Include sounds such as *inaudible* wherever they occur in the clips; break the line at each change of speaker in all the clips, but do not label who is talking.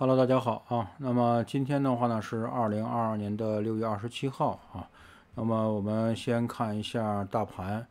Hello，大家好啊。那么今天的话呢，是二零二二年的六月二十七号啊。那么我们先看一下大盘。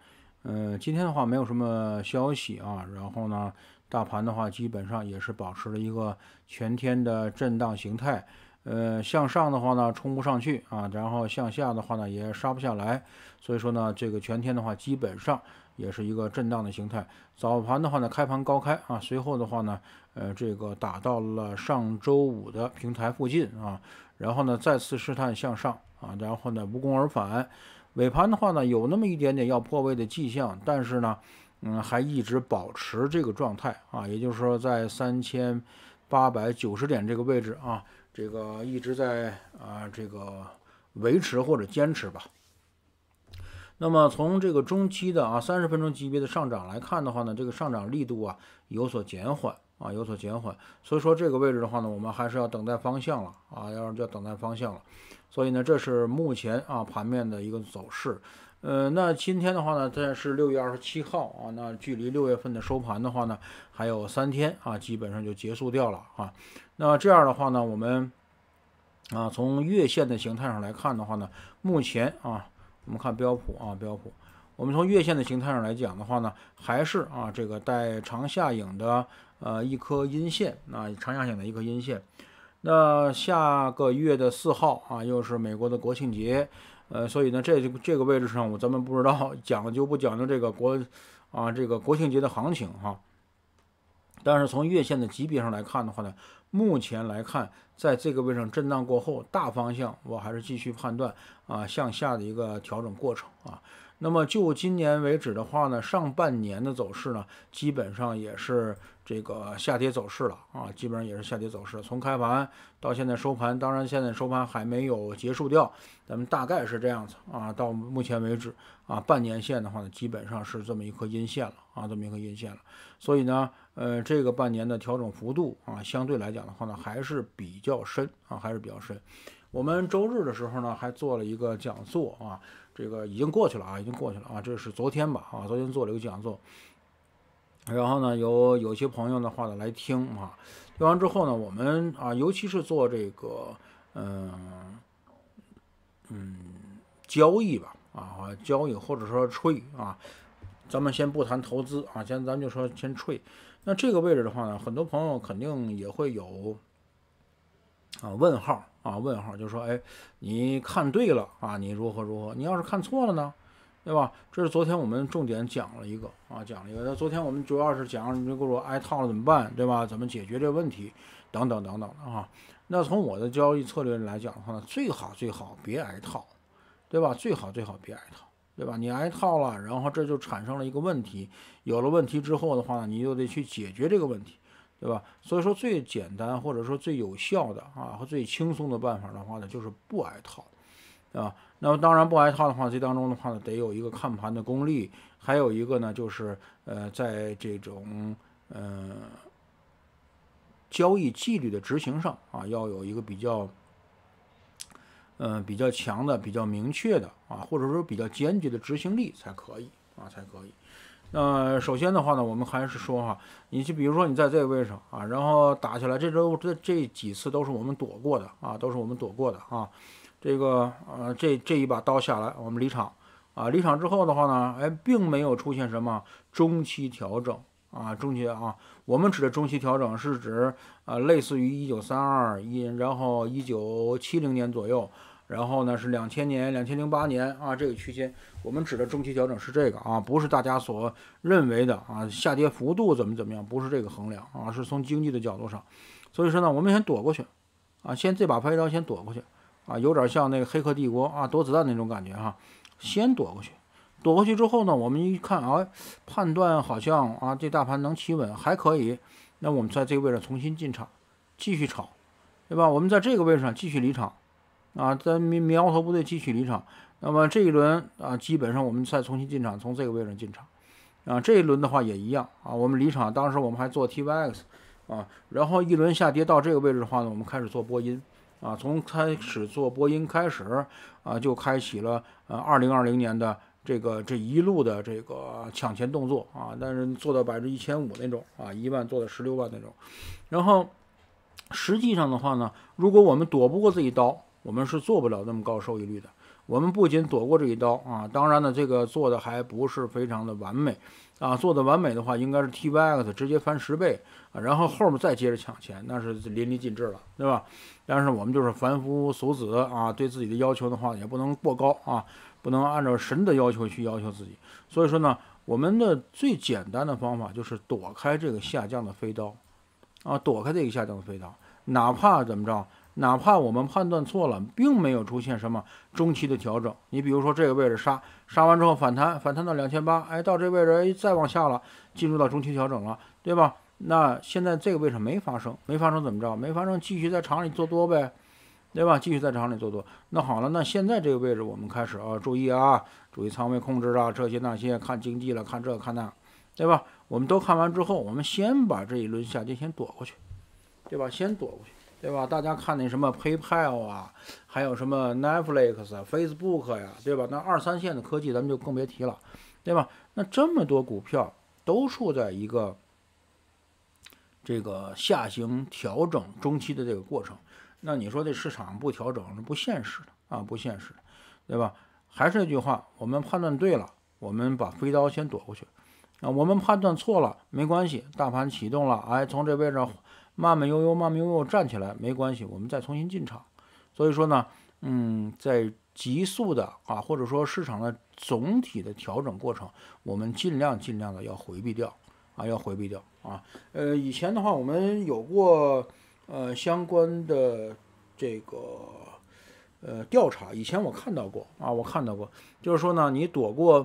嗯，今天的话没有什么消息啊。然后呢，大盘的话基本上也是保持了一个全天的震荡形态。呃，向上的话呢冲不上去啊，然后向下的话呢也杀不下来。所以说呢，这个全天的话基本上。也是一个震荡的形态。早盘的话呢，开盘高开啊，随后的话呢，呃，这个打到了上周五的平台附近啊，然后呢，再次试探向上啊，然后呢，无功而返。尾盘的话呢，有那么一点点要破位的迹象，但是呢，嗯，还一直保持这个状态啊，也就是说，在三千八百九十点这个位置啊，这个一直在啊，这个维持或者坚持吧。那么从这个中期的啊三十分钟级别的上涨来看的话呢，这个上涨力度啊有所减缓啊有所减缓，所以说这个位置的话呢，我们还是要等待方向了啊，要要等待方向了。所以呢，这是目前啊盘面的一个走势。呃，那今天的话呢，这是六月二十七号啊，那距离六月份的收盘的话呢，还有三天啊，基本上就结束掉了啊。那这样的话呢，我们啊从月线的形态上来看的话呢，目前啊。我们看标普啊，标普，我们从月线的形态上来讲的话呢，还是啊这个带长下影的呃一颗阴线，那长下影的一颗阴线，那下个月的四号啊又是美国的国庆节，呃所以呢这这个位置上我咱们不知道讲究不讲究这个国啊这个国庆节的行情哈。但是从月线的级别上来看的话呢，目前来看，在这个位置震荡过后，大方向我还是继续判断啊向下的一个调整过程啊。那么就今年为止的话呢，上半年的走势呢，基本上也是这个下跌走势了啊，基本上也是下跌走势。从开盘到现在收盘，当然现在收盘还没有结束掉，咱们大概是这样子啊。到目前为止啊，半年线的话呢，基本上是这么一颗阴线了啊，这么一颗阴线了。所以呢。呃，这个半年的调整幅度啊，相对来讲的话呢，还是比较深啊，还是比较深。我们周日的时候呢，还做了一个讲座啊，这个已经过去了啊，已经过去了啊，这是昨天吧啊，昨天做了一个讲座。然后呢，有有些朋友的话呢来听啊，听完之后呢，我们啊，尤其是做这个嗯嗯交易吧啊，交易或者说吹啊，咱们先不谈投资啊，先咱们就说先吹。那这个位置的话呢，很多朋友肯定也会有啊问号啊问号，就是说，哎，你看对了啊，你如何如何？你要是看错了呢，对吧？这是昨天我们重点讲了一个啊，讲了一个。那昨天我们主要是讲，你如果说挨套了怎么办，对吧？怎么解决这个问题？等等等等的啊。那从我的交易策略来讲的话呢，最好最好别挨套，对吧？最好最好别挨套。对吧？你挨套了，然后这就产生了一个问题。有了问题之后的话，你就得去解决这个问题，对吧？所以说最简单或者说最有效的啊和最轻松的办法的话呢，就是不挨套，啊。那么当然不挨套的话，这当中的话呢，得有一个看盘的功力，还有一个呢就是呃，在这种呃交易纪律的执行上啊，要有一个比较。嗯，比较强的、比较明确的啊，或者说比较坚决的执行力才可以啊，才可以。那首先的话呢，我们还是说哈，你就比如说你在这个位置啊，然后打下来，这周这这几次都是我们躲过的啊，都是我们躲过的啊。这个呃，这这一把刀下来，我们离场啊，离场之后的话呢，哎，并没有出现什么中期调整啊，中期啊，我们指的中期调整是指啊，类似于一九三二年，然后一九七零年左右。然后呢，是两千年、两千零八年啊，这个区间，我们指的中期调整是这个啊，不是大家所认为的啊，下跌幅度怎么怎么样，不是这个衡量啊，是从经济的角度上。所以说呢，我们先躲过去，啊，先这把拍刀先躲过去，啊，有点像那个黑客帝国啊，躲子弹那种感觉哈，先躲过去，躲过去之后呢，我们一看啊，判断好像啊，这大盘能企稳还可以，那我们在这个位置重新进场，继续炒，对吧？我们在这个位置上继续离场。啊，在苗苗头部队继续离场，那么这一轮啊，基本上我们再重新进场，从这个位置进场，啊，这一轮的话也一样啊，我们离场，当时我们还做 T Y X 啊，然后一轮下跌到这个位置的话呢，我们开始做波音啊，从开始做波音开始啊，就开启了呃二零二零年的这个这一路的这个抢钱动作啊，但是做到百分之一千五那种啊，一万做到十六万那种，然后实际上的话呢，如果我们躲不过这一刀。我们是做不了那么高收益率的。我们不仅躲过这一刀啊，当然呢，这个做的还不是非常的完美啊。做的完美的话，应该是 T Y X 直接翻十倍，啊，然后后面再接着抢钱，那是淋漓尽致了，对吧？但是我们就是凡夫俗子啊，对自己的要求的话也不能过高啊，不能按照神的要求去要求自己。所以说呢，我们的最简单的方法就是躲开这个下降的飞刀啊，躲开这个下降的飞刀，哪怕怎么着。哪怕我们判断错了，并没有出现什么中期的调整。你比如说这个位置杀杀完之后反弹，反弹到两千八，哎，到这位置哎再往下了，进入到中期调整了，对吧？那现在这个位置没发生，没发生怎么着？没发生，继续在场里做多呗，对吧？继续在场里做多。那好了，那现在这个位置我们开始啊，注意啊，注意仓位控制啊，这些那些看经济了，看这看那，对吧？我们都看完之后，我们先把这一轮下跌先躲过去，对吧？先躲过去。对吧？大家看那什么 PayPal 啊，还有什么 Netflix、Facebook 呀，对吧？那二三线的科技咱们就更别提了，对吧？那这么多股票都处在一个这个下行调整中期的这个过程，那你说这市场不调整是不现实的啊，不现实，对吧？还是那句话，我们判断对了，我们把飞刀先躲过去啊；我们判断错了，没关系，大盘启动了，哎，从这位置。慢慢悠悠，慢慢悠悠站起来没关系，我们再重新进场。所以说呢，嗯，在急速的啊，或者说市场的总体的调整过程，我们尽量尽量的要回避掉啊，要回避掉啊。呃，以前的话我们有过呃相关的这个呃调查，以前我看到过啊，我看到过，就是说呢，你躲过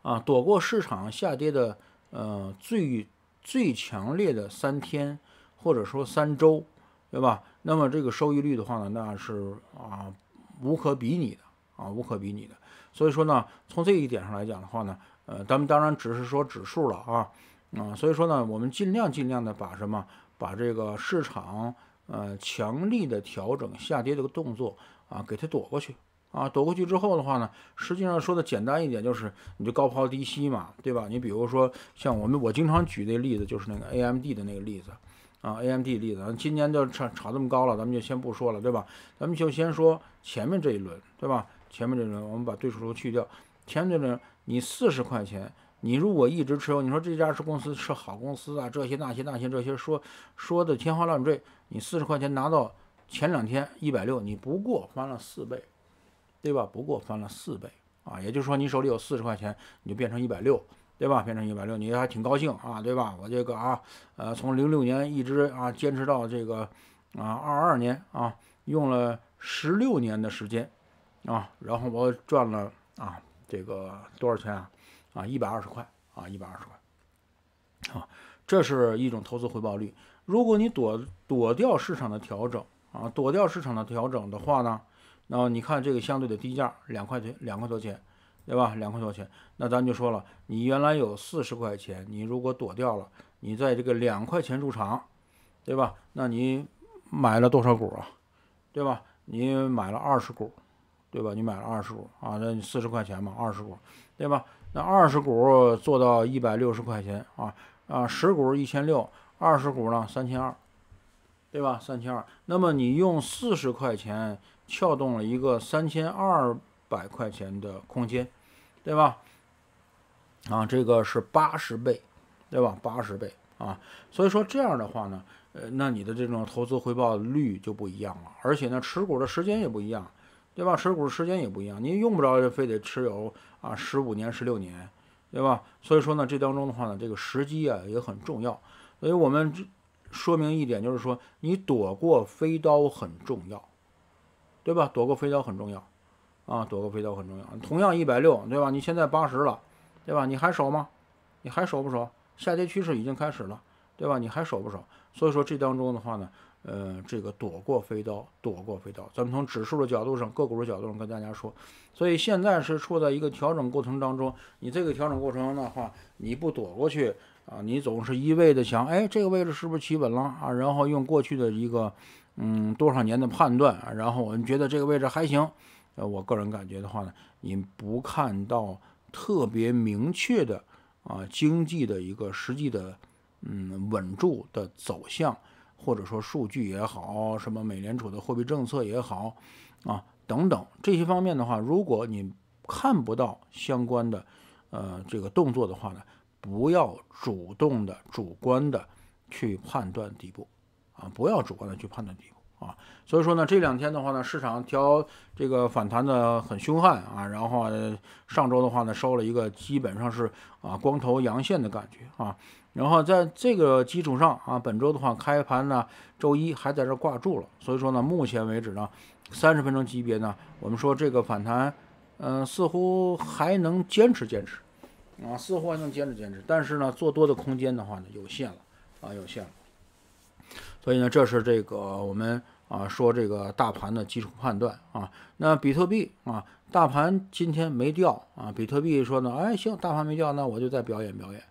啊，躲过市场下跌的呃最。最强烈的三天，或者说三周，对吧？那么这个收益率的话呢，那是啊无可比拟的啊，无可比拟的。所以说呢，从这一点上来讲的话呢，呃，咱们当然只是说指数了啊啊，所以说呢，我们尽量尽量的把什么把这个市场呃强力的调整下跌这个动作啊给它躲过去。啊，躲过去之后的话呢，实际上说的简单一点，就是你就高抛低吸嘛，对吧？你比如说像我们，我经常举的例子就是那个 AMD 的那个例子，啊，AMD 例子，今年就炒炒这么高了，咱们就先不说了，对吧？咱们就先说前面这一轮，对吧？前面这一轮，我们把对数都去掉，前面这轮你四十块钱，你如果一直持有，你说这家是公司是好公司啊，这些那些那些这些说说的天花乱坠，你四十块钱拿到前两天一百六，你不过翻了四倍。对吧？不过翻了四倍啊，也就是说你手里有四十块钱，你就变成一百六，对吧？变成一百六，你还挺高兴啊，对吧？我这个啊，呃，从零六年一直啊坚持到这个啊二二年啊，用了十六年的时间啊，然后我赚了啊这个多少钱啊？啊一百二十块啊一百二十块啊，这是一种投资回报率。如果你躲躲掉市场的调整啊，躲掉市场的调整的话呢？然后你看这个相对的低价，两块钱两块多钱，对吧？两块多钱，那咱就说了，你原来有四十块钱，你如果躲掉了，你在这个两块钱入场，对吧？那你买了多少股啊？对吧？你买了二十股，对吧？你买了二十股啊？那你四十块钱嘛，二十股，对吧？那二十股做到一百六十块钱啊啊，十股一千六，二十股呢三千二，对吧？三千二，那么你用四十块钱。撬动了一个三千二百块钱的空间，对吧？啊，这个是八十倍，对吧？八十倍啊，所以说这样的话呢，呃，那你的这种投资回报率就不一样了，而且呢，持股的时间也不一样，对吧？持股时间也不一样，你用不着非得持有啊十五年、十六年，对吧？所以说呢，这当中的话呢，这个时机啊也很重要。所以我们说明一点，就是说你躲过飞刀很重要。对吧？躲过飞刀很重要，啊，躲过飞刀很重要。同样一百六，对吧？你现在八十了，对吧？你还守吗？你还守不守？下跌趋势已经开始了，对吧？你还守不守？所以说这当中的话呢，呃，这个躲过飞刀，躲过飞刀。咱们从指数的角度上，个股的角度上跟大家说，所以现在是处在一个调整过程当中。你这个调整过程的话，你不躲过去啊，你总是一味的想，哎，这个位置是不是企稳了啊？然后用过去的一个。嗯，多少年的判断，然后我们觉得这个位置还行。呃，我个人感觉的话呢，你不看到特别明确的啊，经济的一个实际的嗯稳住的走向，或者说数据也好，什么美联储的货币政策也好啊等等这些方面的话，如果你看不到相关的呃这个动作的话呢，不要主动的主观的去判断底部。啊，不要主观的去判断底部啊，所以说呢，这两天的话呢，市场调这个反弹的很凶悍啊，然后上周的话呢，收了一个基本上是啊光头阳线的感觉啊，然后在这个基础上啊，本周的话开盘呢，周一还在这挂住了，所以说呢，目前为止呢，三十分钟级别呢，我们说这个反弹，嗯，似乎还能坚持坚持，啊，似乎还能坚持坚持，但是呢，做多的空间的话呢，有限了啊，有限了。所以呢，这是这个我们啊说这个大盘的基础判断啊。那比特币啊，大盘今天没掉啊，比特币说呢，哎行，大盘没掉，那我就再表演表演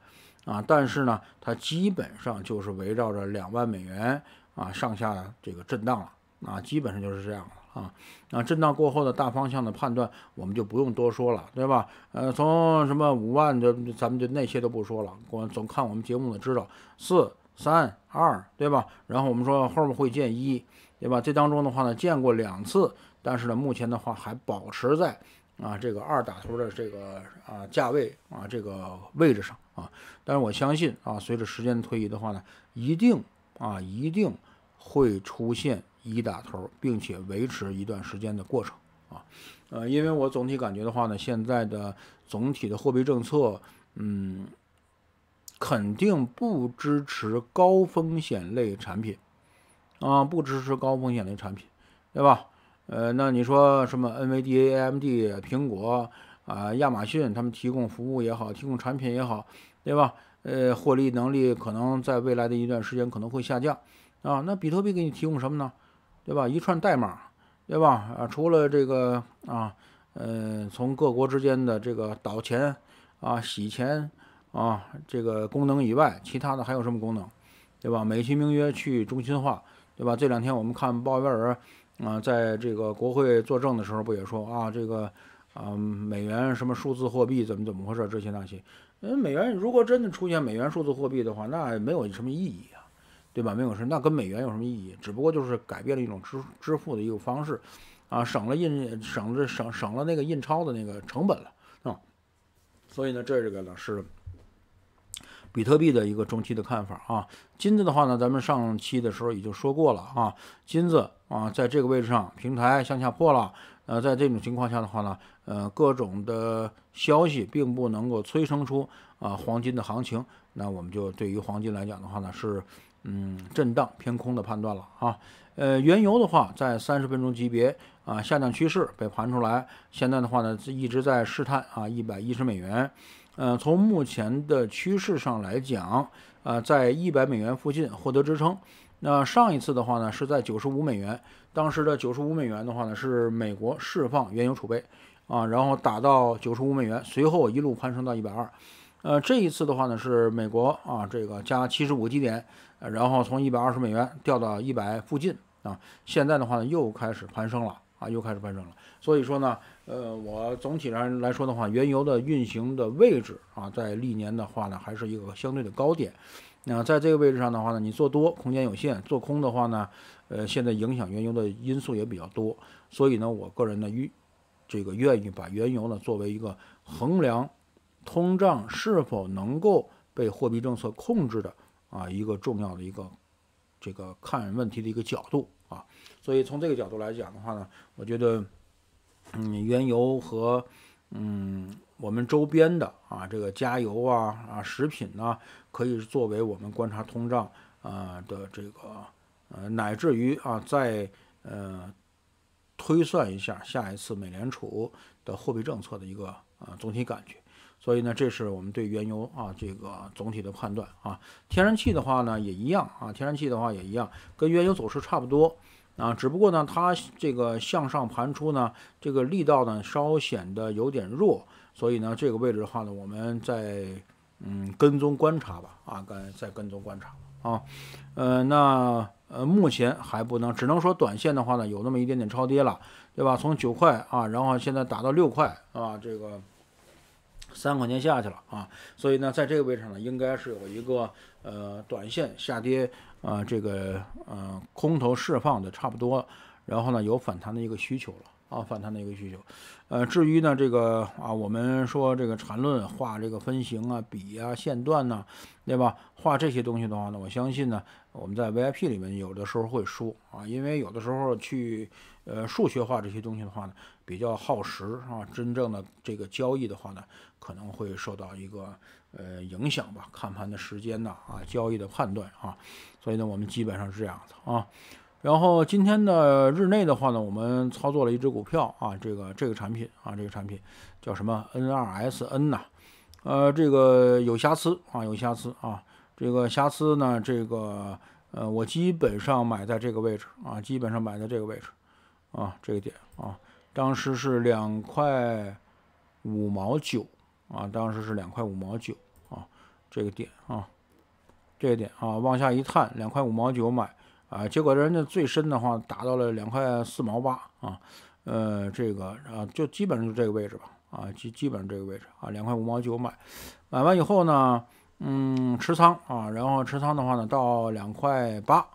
啊。但是呢，它基本上就是围绕着两万美元啊上下这个震荡了啊，基本上就是这样了啊。那震荡过后的大方向的判断，我们就不用多说了，对吧？呃，从什么五万的，咱们就那些都不说了。光总看我们节目的知道四。三二对吧？然后我们说后面会见一，对吧？这当中的话呢，见过两次，但是呢，目前的话还保持在啊这个二打头的这个啊价位啊这个位置上啊。但是我相信啊，随着时间的推移的话呢，一定啊一定会出现一打头，并且维持一段时间的过程啊。呃，因为我总体感觉的话呢，现在的总体的货币政策，嗯。肯定不支持高风险类产品，啊，不支持高风险类产品，对吧？呃，那你说什么 n v d a AMD、苹果啊、亚马逊，他们提供服务也好，提供产品也好，对吧？呃，获利能力可能在未来的一段时间可能会下降，啊，那比特币给你提供什么呢？对吧？一串代码，对吧？啊，除了这个啊，嗯，从各国之间的这个倒钱啊、洗钱。啊，这个功能以外，其他的还有什么功能，对吧？美其名曰去中心化，对吧？这两天我们看鲍威尔，啊，在这个国会作证的时候，不也说啊，这个，啊，美元什么数字货币怎么怎么回事？这些那些，嗯，美元如果真的出现美元数字货币的话，那没有什么意义啊，对吧？没有事，那跟美元有什么意义？只不过就是改变了一种支支付的一个方式，啊，省了印，省了省省了那个印钞的那个成本了，啊、所以呢，这个呢是。比特币的一个中期的看法啊，金子的话呢，咱们上期的时候已经说过了啊，金子啊，在这个位置上平台向下破了，呃，在这种情况下的话呢，呃，各种的消息并不能够催生出啊黄金的行情，那我们就对于黄金来讲的话呢，是嗯震荡偏空的判断了啊，呃，原油的话，在三十分钟级别啊下降趋势被盘出来，现在的话呢一直在试探啊一百一十美元。呃，从目前的趋势上来讲，呃，在一百美元附近获得支撑。那上一次的话呢，是在九十五美元，当时的九十五美元的话呢，是美国释放原油储备，啊，然后打到九十五美元，随后一路攀升到一百二。呃，这一次的话呢，是美国啊，这个加七十五个基点，然后从一百二十美元掉到一百附近啊，现在的话呢，又开始攀升了啊，又开始攀升了。所以说呢。呃，我总体上来说的话，原油的运行的位置啊，在历年的话呢，还是一个相对的高点。那在这个位置上的话呢，你做多空间有限，做空的话呢，呃，现在影响原油的因素也比较多。所以呢，我个人呢愿这个愿意把原油呢作为一个衡量通胀是否能够被货币政策控制的啊一个重要的一个这个看问题的一个角度啊。所以从这个角度来讲的话呢，我觉得。嗯，原油和嗯我们周边的啊，这个加油啊啊，食品呢，可以作为我们观察通胀啊的这个呃，乃至于啊再呃推算一下下一次美联储的货币政策的一个呃总体感觉。所以呢，这是我们对原油啊这个总体的判断啊。天然气的话呢也一样啊，天然气的话也一样，跟原油走势差不多。啊，只不过呢，它这个向上盘出呢，这个力道呢稍显得有点弱，所以呢，这个位置的话呢，我们再嗯跟踪观察吧，啊，跟再跟踪观察啊，呃，那呃目前还不能，只能说短线的话呢，有那么一点点超跌了，对吧？从九块啊，然后现在打到六块啊，这个。三块钱下去了啊，所以呢，在这个位置呢，应该是有一个呃短线下跌啊，这个呃空头释放的差不多然后呢，有反弹的一个需求了啊，反弹的一个需求。呃，至于呢，这个啊，我们说这个缠论画这个分型啊、笔啊、线段呢，对吧？画这些东西的话呢，我相信呢，我们在 VIP 里面有的时候会说啊，因为有的时候去呃数学化这些东西的话呢。比较耗时啊，真正的这个交易的话呢，可能会受到一个呃影响吧，看盘的时间呢啊，交易的判断啊，所以呢，我们基本上是这样子啊。然后今天的日内的话呢，我们操作了一只股票啊，这个这个产品啊，这个产品叫什么 NRSN 呐？呃，这个有瑕疵啊，有瑕疵啊，这个瑕疵呢，这个呃，我基本上买在这个位置啊，基本上买在这个位置啊，这个点啊。当时是两块五毛九啊，当时是两块五毛九啊，这个点啊，这个点啊，往下一探，两块五毛九买啊，结果人家最深的话达到了两块四毛八啊，呃，这个啊，就基本上就这个位置吧啊，基基本上这个位置啊，两块五毛九买，买完以后呢，嗯，持仓啊，然后持仓的话呢，到两块八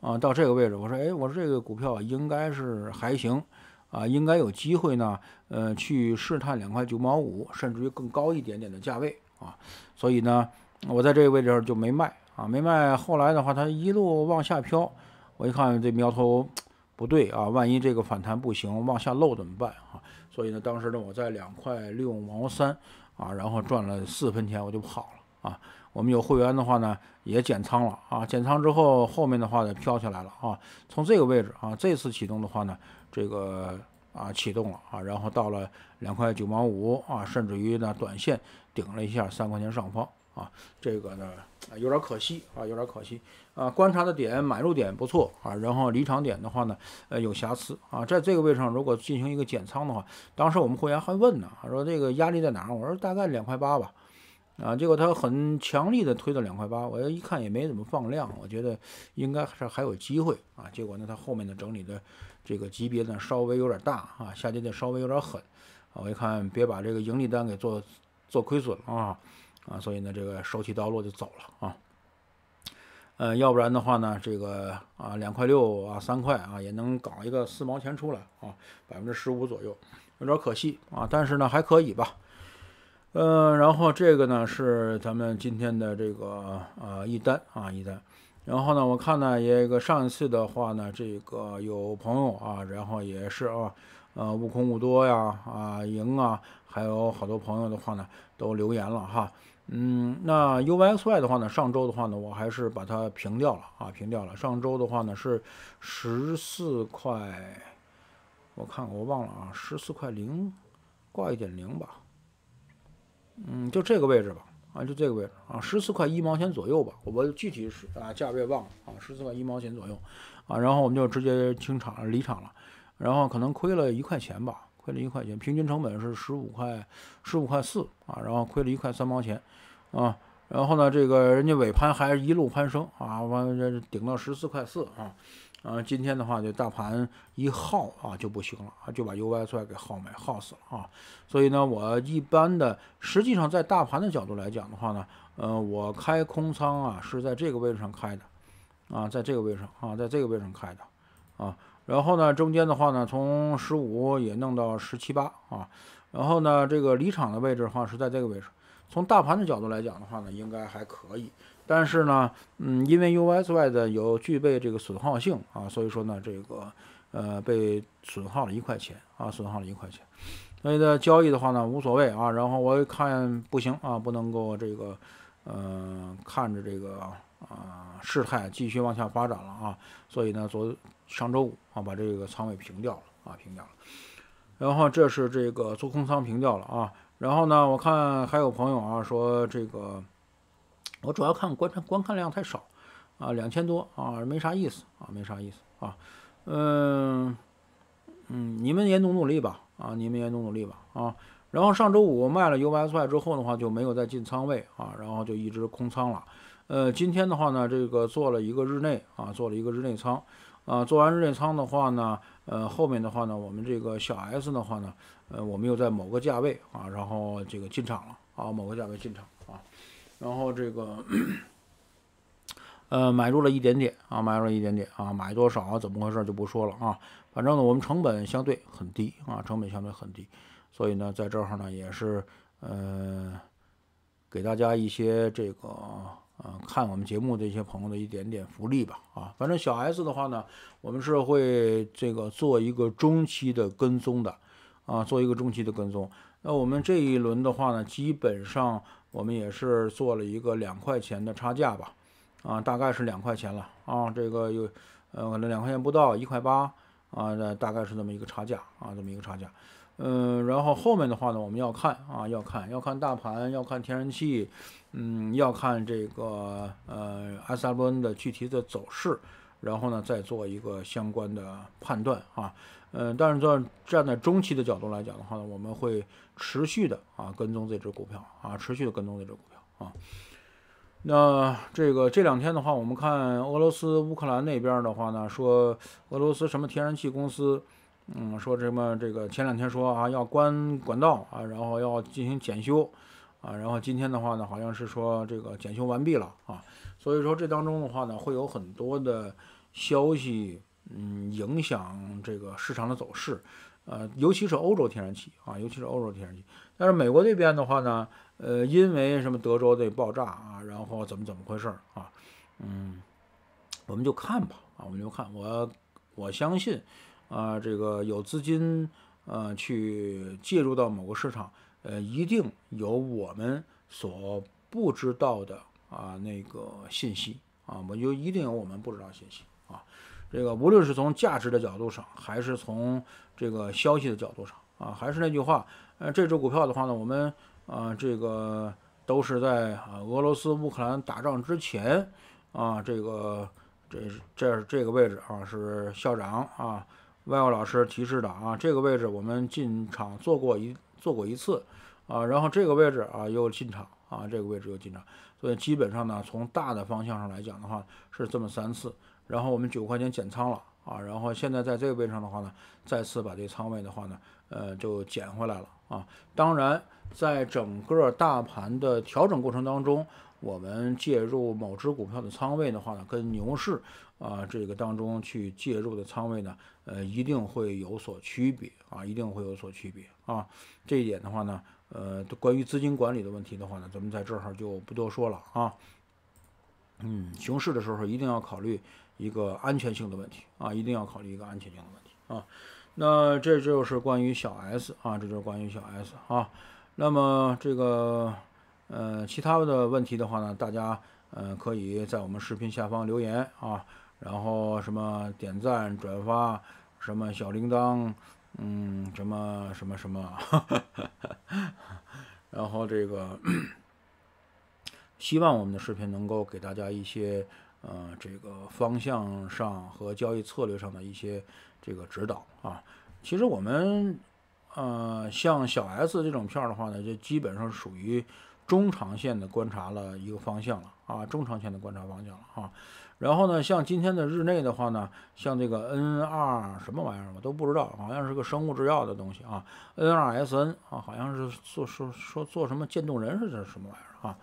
啊，到这个位置，我说，哎，我说这个股票应该是还行。啊，应该有机会呢，呃，去试探两块九毛五，甚至于更高一点点的价位啊。所以呢，我在这个位置就没卖啊，没卖。后来的话，它一路往下飘，我一看这苗头不对啊，万一这个反弹不行，往下漏怎么办啊？所以呢，当时呢，我在两块六毛三啊，然后赚了四分钱，我就跑了啊。我们有会员的话呢，也减仓了啊，减仓之后后面的话呢，飘起来了啊。从这个位置啊，这次启动的话呢。这个啊启动了啊，然后到了两块九毛五啊，甚至于呢短线顶了一下三块钱上方啊，这个呢有点可惜啊，有点可惜啊。观察的点买入点不错啊，然后离场点的话呢，呃有瑕疵啊，在这个位置上如果进行一个减仓的话，当时我们会员还问呢，他说这个压力在哪儿？我说大概两块八吧。啊，结果他很强力的推到两块八，我一看也没怎么放量，我觉得应该是还有机会啊。结果呢，他后面的整理的这个级别呢稍微有点大啊，下跌的稍微有点狠啊。我一看，别把这个盈利单给做做亏损了啊啊，所以呢，这个手起刀落就走了啊。呃，要不然的话呢，这个啊两块六啊三块啊也能搞一个四毛钱出来啊，百分之十五左右，有点可惜啊，但是呢还可以吧。嗯，然后这个呢是咱们今天的这个呃一单啊一单，然后呢我看呢也有个上一次的话呢这个有朋友啊，然后也是啊呃悟空悟多呀啊赢啊，还有好多朋友的话呢都留言了哈，嗯，那 U X Y 的话呢上周的话呢我还是把它平掉了啊平掉了，上周的话呢是十四块，我看看我忘了啊十四块零挂一点零吧。嗯，就这个位置吧，啊，就这个位置啊，十四块一毛钱左右吧，我具体是啊价位忘了啊，十四块一毛钱左右啊，然后我们就直接清场离场了，然后可能亏了一块钱吧，亏了一块钱，平均成本是十五块十五块四啊，然后亏了一块三毛钱啊，然后呢，这个人家尾盘还一路攀升啊，完顶到十四块四啊。啊，今天的话，这大盘一耗啊就不行了，啊，就把 UY 出来给耗没耗死了啊。所以呢，我一般的，实际上在大盘的角度来讲的话呢，呃，我开空仓啊是在这个位置上开的，啊，在这个位置啊，在这个位置上开的啊。然后呢，中间的话呢，从十五也弄到十七八啊。然后呢，这个离场的位置的话是在这个位置。从大盘的角度来讲的话呢，应该还可以。但是呢，嗯，因为 USY 的有具备这个损耗性啊，所以说呢，这个呃被损耗了一块钱啊，损耗了一块钱。所以呢，交易的话呢无所谓啊，然后我看不行啊，不能够这个呃看着这个啊事态继续往下发展了啊，所以呢昨上周五啊把这个仓位平掉了啊平掉了，然后这是这个做空仓平掉了啊，然后呢我看还有朋友啊说这个。我主要看观看观看量太少，啊，两千多啊，没啥意思啊，没啥意思啊，嗯嗯，你们也努努力吧啊，你们也努努力吧啊。然后上周五卖了 U S Y 之后的话就没有再进仓位啊，然后就一直空仓了。呃，今天的话呢，这个做了一个日内啊，做了一个日内仓啊，做完日内仓的话呢，呃，后面的话呢，我们这个小 S 的话呢，呃，我们又在某个价位啊，然后这个进场了啊，某个价位进场啊。然后这个，呃，买入了一点点啊，买入了一点点啊，买多少啊？怎么回事就不说了啊。反正呢，我们成本相对很低啊，成本相对很低，所以呢，在这儿呢也是呃，给大家一些这个呃看我们节目的一些朋友的一点点福利吧啊。反正小 S 的话呢，我们是会这个做一个中期的跟踪的啊，做一个中期的跟踪。那我们这一轮的话呢，基本上。我们也是做了一个两块钱的差价吧，啊，大概是两块钱了，啊，这个有，呃，可能两块钱不到，一块八，啊，那大概是这么一个差价，啊，这么一个差价，嗯，然后后面的话呢，我们要看啊，要看，要看大盘，要看天然气，嗯，要看这个呃 S W N 的具体的走势，然后呢，再做一个相关的判断啊。嗯，但是站站在中期的角度来讲的话呢，我们会持续的啊跟踪这只股票啊，持续的跟踪这只股票啊。那这个这两天的话，我们看俄罗斯乌克兰那边的话呢，说俄罗斯什么天然气公司，嗯，说什么这个前两天说啊要关管道啊，然后要进行检修啊，然后今天的话呢，好像是说这个检修完毕了啊，所以说这当中的话呢，会有很多的消息。嗯，影响这个市场的走势，呃，尤其是欧洲天然气啊，尤其是欧洲天然气。但是美国这边的话呢，呃，因为什么德州这爆炸啊，然后怎么怎么回事儿啊？嗯，我们就看吧啊，我们就看。我我相信，啊，这个有资金呃去介入到某个市场，呃，一定有我们所不知道的啊那个信息啊，我就一定有我们不知道信息。这个无论是从价值的角度上，还是从这个消息的角度上啊，还是那句话，呃，这只股票的话呢，我们啊，这个都是在啊俄罗斯乌克兰打仗之前啊，这个这这这个位置啊是校长啊，外教老师提示的啊，这个位置我们进场做过一做过一次啊，然后这个位置啊又进场啊，这个位置又进场，所以基本上呢，从大的方向上来讲的话，是这么三次。然后我们九块钱减仓了啊，然后现在在这个位置上的话呢，再次把这仓位的话呢，呃，就减回来了啊。当然，在整个大盘的调整过程当中，我们介入某只股票的仓位的话呢，跟牛市啊这个当中去介入的仓位呢，呃，一定会有所区别啊，一定会有所区别啊。这一点的话呢，呃，关于资金管理的问题的话呢，咱们在这儿就不多说了啊。嗯，熊市的时候一定要考虑。一个安全性的问题啊，一定要考虑一个安全性的问题啊。那这就是关于小 S 啊，这就是关于小 S 啊。那么这个呃，其他的问题的话呢，大家呃可以在我们视频下方留言啊，然后什么点赞、转发、什么小铃铛，嗯，什么什么什么，*laughs* 然后这个 *clears throat* 希望我们的视频能够给大家一些。呃，这个方向上和交易策略上的一些这个指导啊，其实我们呃，像小 S 这种票的话呢，就基本上属于中长线的观察了一个方向了啊，中长线的观察方向了啊。然后呢，像今天的日内的话呢，像这个 n 二什么玩意儿，我都不知道，好像是个生物制药的东西啊 n 二 s n 啊，好像是做说说做什么渐冻人是这什么玩意儿啊？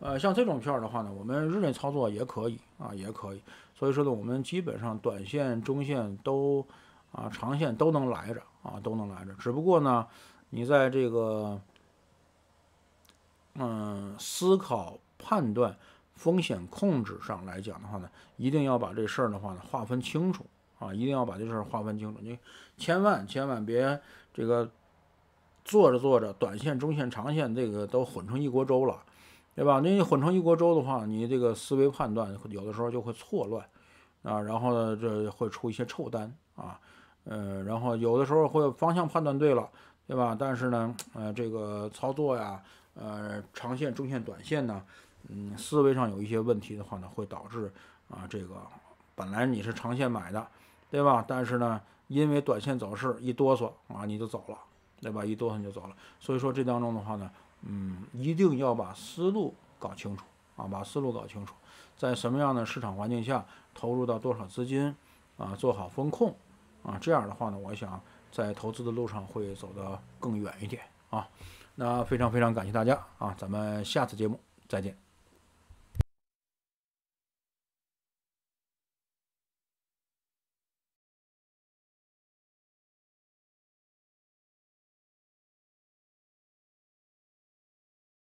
呃，像这种票的话呢，我们日内操作也可以啊，也可以。所以说呢，我们基本上短线、中线都啊，长线都能来着啊，都能来着。只不过呢，你在这个嗯思考、判断、风险控制上来讲的话呢，一定要把这事儿的话呢划分清楚啊，一定要把这事儿划分清楚。你千万千万别这个做着做着，短线、中线、长线这个都混成一锅粥了。对吧？你混成一锅粥的话，你这个思维判断有的时候就会错乱啊，然后呢，这会出一些臭单啊，呃，然后有的时候会方向判断对了，对吧？但是呢，呃，这个操作呀，呃，长线、中线、短线呢，嗯，思维上有一些问题的话呢，会导致啊，这个本来你是长线买的，对吧？但是呢，因为短线走势一哆嗦啊，你就走了，对吧？一哆嗦你就走了，所以说这当中的话呢。嗯，一定要把思路搞清楚啊，把思路搞清楚，在什么样的市场环境下，投入到多少资金啊，做好风控啊，这样的话呢，我想在投资的路上会走得更远一点啊。那非常非常感谢大家啊，咱们下次节目再见。